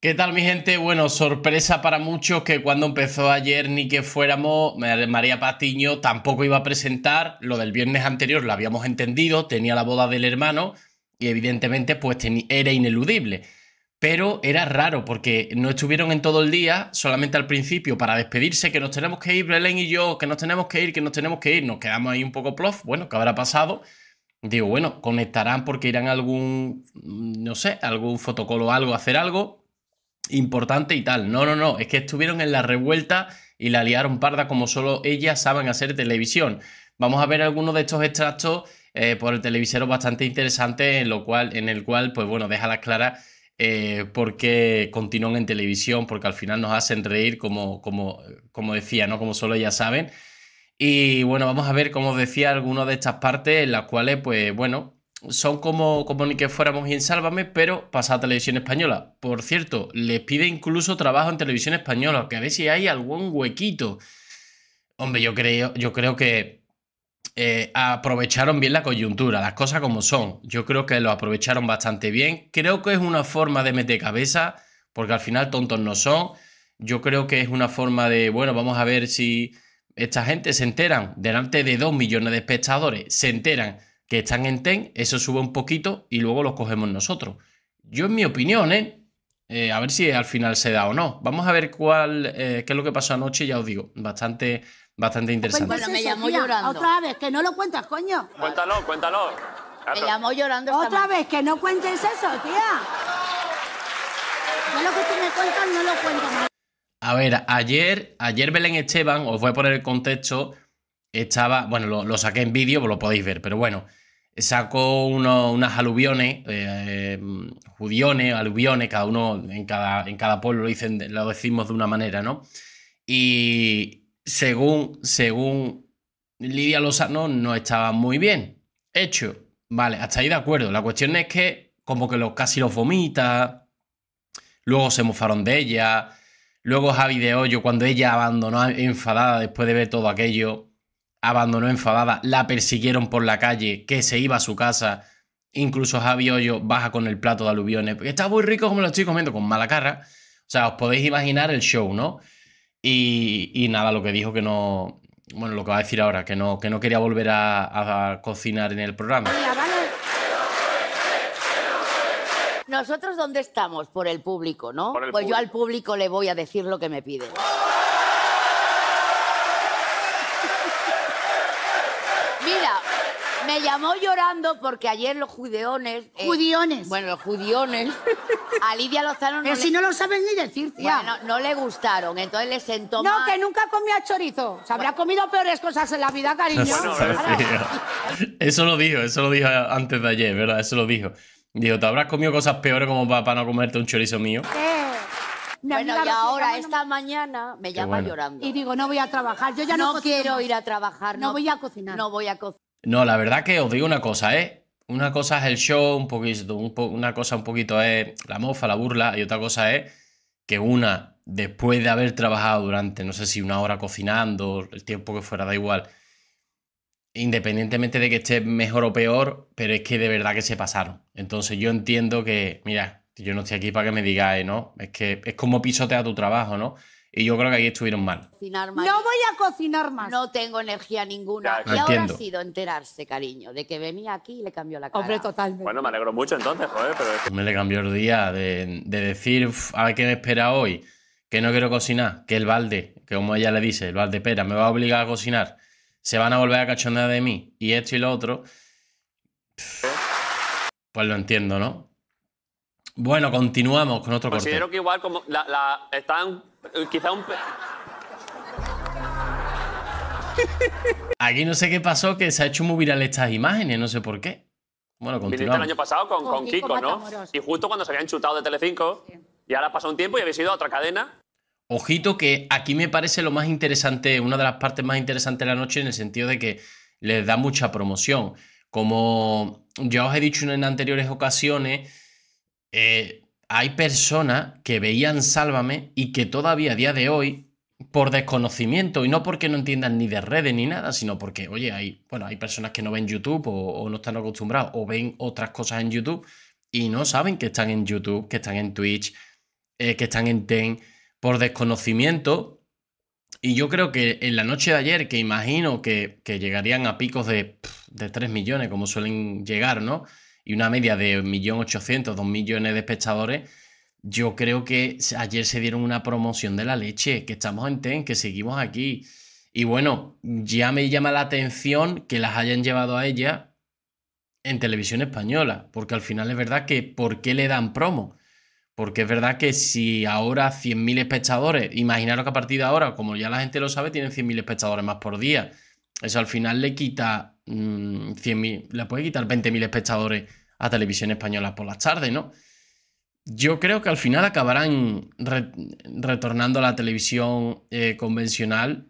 ¿Qué tal mi gente? Bueno, sorpresa para muchos que cuando empezó ayer ni que fuéramos, María Patiño tampoco iba a presentar, lo del viernes anterior lo habíamos entendido, tenía la boda del hermano y evidentemente pues era ineludible. Pero era raro porque no estuvieron en todo el día, solamente al principio para despedirse, que nos tenemos que ir Belén y yo, que nos tenemos que ir, que nos tenemos que ir, nos quedamos ahí un poco plof, bueno, ¿qué habrá pasado? Digo, bueno, conectarán porque irán a algún, no sé, algún fotocolo o algo, a hacer algo importante y tal. No, no, no, es que estuvieron en la revuelta y la liaron parda como solo ellas saben hacer televisión. Vamos a ver algunos de estos extractos eh, por el televisero bastante interesante, en, lo cual, en el cual, pues bueno, deja las claras eh, por qué continúan en televisión, porque al final nos hacen reír, como, como, como decía, ¿no? Como solo ellas saben. Y bueno, vamos a ver, como decía, algunas de estas partes en las cuales, pues bueno, son como, como ni que fuéramos y en Sálvame, pero pasa a Televisión Española. Por cierto, les pide incluso trabajo en Televisión Española, que a ver si hay algún huequito. Hombre, yo creo, yo creo que eh, aprovecharon bien la coyuntura, las cosas como son. Yo creo que lo aprovecharon bastante bien. Creo que es una forma de meter cabeza, porque al final tontos no son. Yo creo que es una forma de, bueno, vamos a ver si esta gente se enteran, delante de dos millones de espectadores, se enteran que están en TEN, eso sube un poquito y luego los cogemos nosotros. Yo en mi opinión, ¿eh? eh a ver si al final se da o no. Vamos a ver cuál, eh, qué es lo que pasó anoche, ya os digo, bastante, bastante pues interesante. me llamó llorando. Otra vez, que no lo cuentas, coño. Cuéntalo, cuéntalo. Me llamó llorando. Otra vez, que no cuentes eso, tía. No lo que tú me cuentas, no lo cuento más. A ver, ayer, ayer Belén Esteban, os voy a poner el contexto, estaba, bueno, lo, saqué en vídeo, pues lo podéis ver, pero bueno, sacó unas aluviones, eh, judiones, aluviones, cada uno en cada, en cada pueblo lo, dicen, lo decimos de una manera, ¿no? Y según, según Lidia Lozano, no estaba muy bien. Hecho, vale, hasta ahí de acuerdo. La cuestión es que como que los, casi los vomita, luego se mofaron de ella, luego Javi de Hoyo, cuando ella abandonó enfadada después de ver todo aquello, abandonó enfadada, la persiguieron por la calle, que se iba a su casa. Incluso Javi Ollo baja con el plato de aluviones, porque está muy rico como lo estoy comiendo, con mala cara. O sea, os podéis imaginar el show, ¿no? Y, y nada, lo que dijo que no. Bueno, lo que va a decir ahora, que no, que no quería volver a, cocinar en el programa. Nosotros, ¿dónde estamos? Por el público, ¿no? pues yo al público le voy a decir lo que me piden... llamó llorando porque ayer los judiones... Eh, judiones. Bueno, los judiones a Lidia Lozano Pero si no lo saben ni decir, tía. no le gustaron, entonces le sentó no, que nunca comía chorizo. Se habrá comido peores cosas en la vida, cariño. Eso lo dijo, eso lo dijo antes de ayer, ¿verdad? Eso lo dijo. Digo, te habrás comido cosas peores como para, no comerte un chorizo mío. Bueno, y ahora esta mañana me llama llorando. Y digo, no voy a trabajar. Yo ya no, quiero ir a trabajar. No voy a cocinar. No voy a cocinar. No, la verdad que os digo una cosa, ¿eh? Una cosa es el show, un poquito, una cosa un poquito es la mofa, la burla, y otra cosa es que una, después de haber trabajado durante, no sé si una hora cocinando, el tiempo que fuera, da igual, independientemente de que esté mejor o peor, pero es que de verdad que se pasaron. Entonces yo entiendo que, mira, yo no estoy aquí para que me digáis, ¿no? Es que es como pisotea tu trabajo, ¿no? Y yo creo que ahí estuvieron mal. No voy a cocinar más. No tengo energía ninguna. Y ahora ha sido enterarse, cariño, de que venía aquí y le cambió la cara. Hombre, totalmente. Bueno, me alegro mucho entonces, joder, pero... Me le cambió el día de, decir, a qué me espera hoy, que no quiero cocinar, que el balde, que como ella le dice, el balde pera, me va a obligar a cocinar, se van a volver a cachondear de mí, y esto y lo otro. Pues lo entiendo, ¿no? Bueno, continuamos con otro Considero Considero que igual como la, la, están Quizá un... Aquí no sé qué pasó, que se ha hecho muy viral estas imágenes, no sé por qué. Bueno, continuamos. el año pasado con, con Kiko, ¿no? Y justo cuando se habían chutado de Telecinco, y ahora pasó un tiempo y habéis ido a otra cadena. Ojito que aquí me parece lo más interesante, una de las partes más interesantes de la noche en el sentido de que les da mucha promoción. Como ya os he dicho en anteriores ocasiones, eh, hay personas que veían Sálvame y que todavía a día de hoy, por desconocimiento, y no porque no entiendan ni de redes ni nada, sino porque, oye, hay, bueno, hay personas que no ven YouTube o, no están acostumbrados o ven otras cosas en YouTube y no saben que están en YouTube, que están en Twitch, eh, que están en Ten, por desconocimiento. Y yo creo que en la noche de ayer, que imagino que, llegarían a picos de, de 3 millones, como suelen llegar, ¿no? y una media de 1.800.000, 2 millones de espectadores, yo creo que ayer se dieron una promoción de la leche, que estamos en TEN, que seguimos aquí. Y bueno, ya me llama la atención que las hayan llevado a ella en televisión española, porque al final es verdad que ¿por qué le dan promo? Porque es verdad que si ahora 100.000 espectadores, imaginaros que a partir de ahora, como ya la gente lo sabe, tienen 100.000 espectadores más por día. Eso al final le quita 100.000, mm, le puede quitar 20.000 espectadores a televisión española por las tardes, ¿no? Yo creo que al final acabarán retornando a la televisión eh, convencional,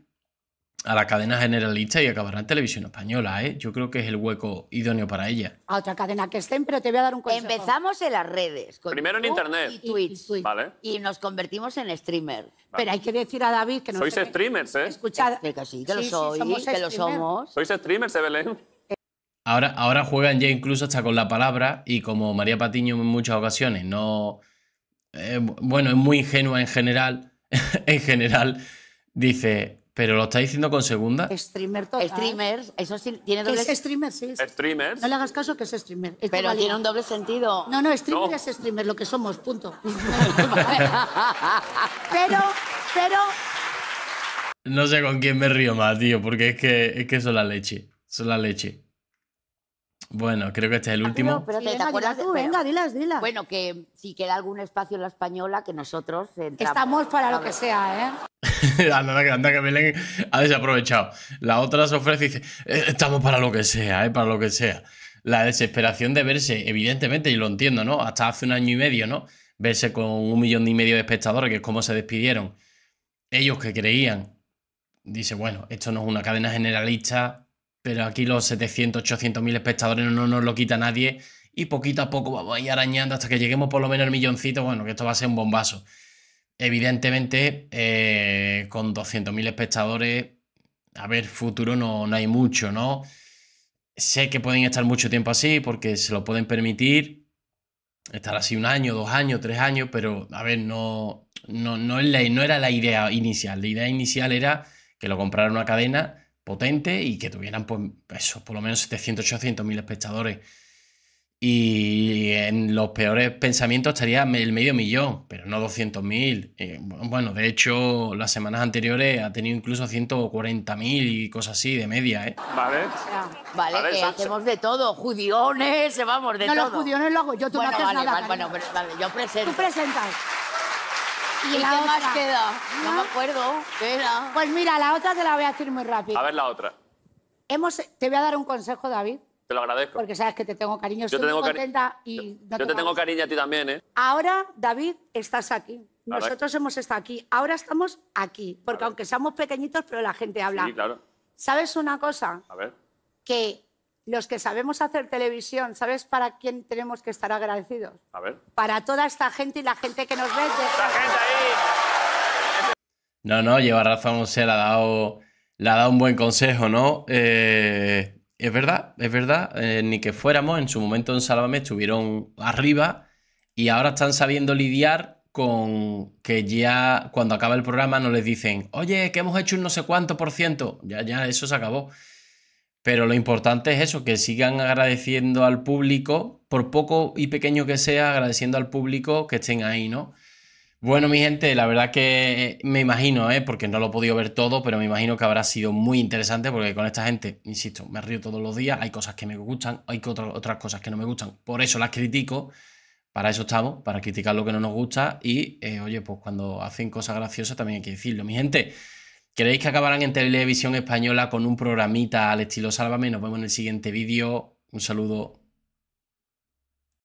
a la cadena generalista y acabarán en televisión española, ¿eh? Yo creo que es el hueco idóneo para ella. A otra cadena que estén, pero te voy a dar un consejo. Empezamos en las redes. Con Primero en internet. Y Twitch. Vale. y nos convertimos en streamer. Pero hay que decir a David que no Sois streamers, ¿eh? Escuchad. Que sí, que lo soy, que lo somos. Sois streamers, ¿eh, Ahora, juegan ya incluso hasta con la palabra y como María Patiño en muchas ocasiones no... Eh, bueno, es muy ingenua en general, en general, dice, ¿pero lo está diciendo con segunda? Streamer total. Streamer, eso sí, tiene doble... Es streamer, sí. Streamers. No le hagas caso que es streamer. Pero tiene un doble sentido. No, no, streamer es streamer, lo que somos, punto. pero, pero... No sé con quién me río más, tío, porque es que, es que es la leche, es la leche. Bueno, creo que este es el ah, último. pero, venga, Bueno, que si queda algún espacio en la española, que nosotros Estamos para lo que sea, ¿eh? anda, que, anda, que Belén ha desaprovechado. La otra se ofrece y dice, eh, estamos para lo que sea, ¿eh? Para lo que sea. La desesperación de verse, evidentemente, y lo entiendo, ¿no? Hasta hace un año y medio, ¿no? Verse con un millón y medio de espectadores, que es como se despidieron. Ellos que creían, dice, bueno, esto no es una cadena generalista, pero aquí los 700, 800 mil espectadores no nos lo quita nadie y poquito a poco vamos a ir arañando hasta que lleguemos por lo menos al milloncito, bueno, que esto va a ser un bombazo. Evidentemente, eh, con con mil espectadores, a ver, futuro no, no hay mucho, ¿no? Sé que pueden estar mucho tiempo así porque se lo pueden permitir, estar así un año, dos años, tres años, pero a ver, no, no, no, no era la idea inicial. La idea inicial era que lo comprara una cadena potente y que tuvieran, pues, eso, por lo menos 700, 800 mil espectadores. Y en los peores pensamientos estaría el medio millón, pero no 200 mil. Eh, bueno, de hecho, las semanas anteriores ha tenido incluso 140 mil y cosas así de media, ¿eh? Vale. Vale, que hacemos de todo. Judiones, vamos, de todo. No, los judiones lo hago yo, tú no haces vale, yo presento. Tú presentas. ¿Y, el la más queda? ¿No? me acuerdo. Pues mira, la otra te la voy a decir muy rápido. A ver la otra. Hemos, te voy a dar un consejo, David. Te lo agradezco. Porque sabes que te tengo cariño. Yo contenta y te, yo te tengo cariño a ti también, ¿eh? Ahora, David, estás aquí. Nosotros hemos estado aquí. Ahora estamos aquí. Porque aunque seamos pequeñitos, pero la gente habla. Sí, claro. ¿Sabes una cosa? A ver. Que los que sabemos hacer televisión, ¿sabes para quién tenemos que estar agradecidos? A ver. Para toda esta gente y la gente que nos ve. La gente ahí. No, no, lleva razón, Se le ha dado, le ha dado un buen consejo, ¿no? Eh, es verdad, es verdad, eh, ni que fuéramos, en su momento en Sálvame estuvieron arriba y ahora están sabiendo lidiar con que ya cuando acaba el programa no les dicen, oye, que hemos hecho un no sé cuánto por ciento, ya, ya, eso se acabó. Pero lo importante es eso, que sigan agradeciendo al público, por poco y pequeño que sea, agradeciendo al público que estén ahí, ¿no? Bueno, mi gente, la verdad que eh, me imagino, ¿eh? porque no lo he podido ver todo, pero me imagino que habrá sido muy interesante porque con esta gente, insisto, me río todos los días, hay cosas que me gustan, hay otras cosas que no me gustan, por eso las critico, para eso estamos, para criticar lo que no nos gusta y, eh, oye, pues cuando hacen cosas graciosas también hay que decirlo. Mi gente, ¿Queréis que acabaran en televisión española con un programita al estilo Sálvame? Nos vemos en el siguiente vídeo. Un saludo.